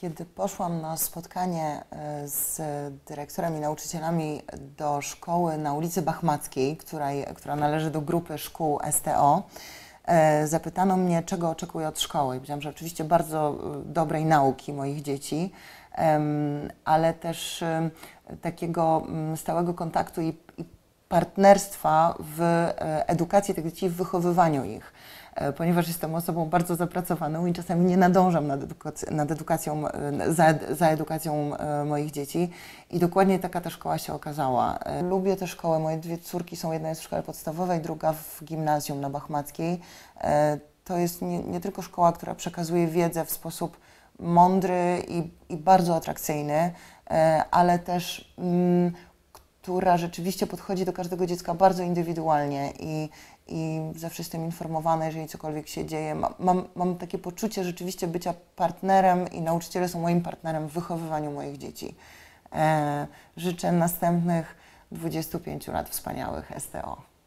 Kiedy poszłam na spotkanie e, z dyrektorem i nauczycielami do szkoły na ulicy Bachmackiej, która która należy do grupy szkół STO, e, zapytano mnie, czego oczekuję od szkoły. Powiedziałam, że oczywiście bardzo e, dobrej nauki moich dzieci, ale też takiego stałego kontaktu i, i partnerstwa w e, edukacji tych dzieci, w wychowywaniu ich. E, ponieważ jestem osobą bardzo zapracowaną i czasami nie nadążam nad, edukac nad edukacją, e, za, za, edukacją moich dzieci. I dokładnie taka ta szkoła się okazała. Lubię tę szkołę. Moje dwie córki są, jedna jest w szkole podstawowej, druga w gimnazjum na Bachmackiej. To jest nie, nie tylko szkoła, która przekazuje wiedzę w sposób mądry i, i bardzo atrakcyjny, ale też mm, która rzeczywiście podchodzi do każdego dziecka bardzo indywidualnie i, i zawsze jestem informowana, jeżeli cokolwiek się dzieje. Mam, mam, takie poczucie rzeczywiście bycia partnerem i nauczyciele są moim partnerem w wychowywaniu moich dzieci. E, życzę następnych 25 lat wspaniałych STO.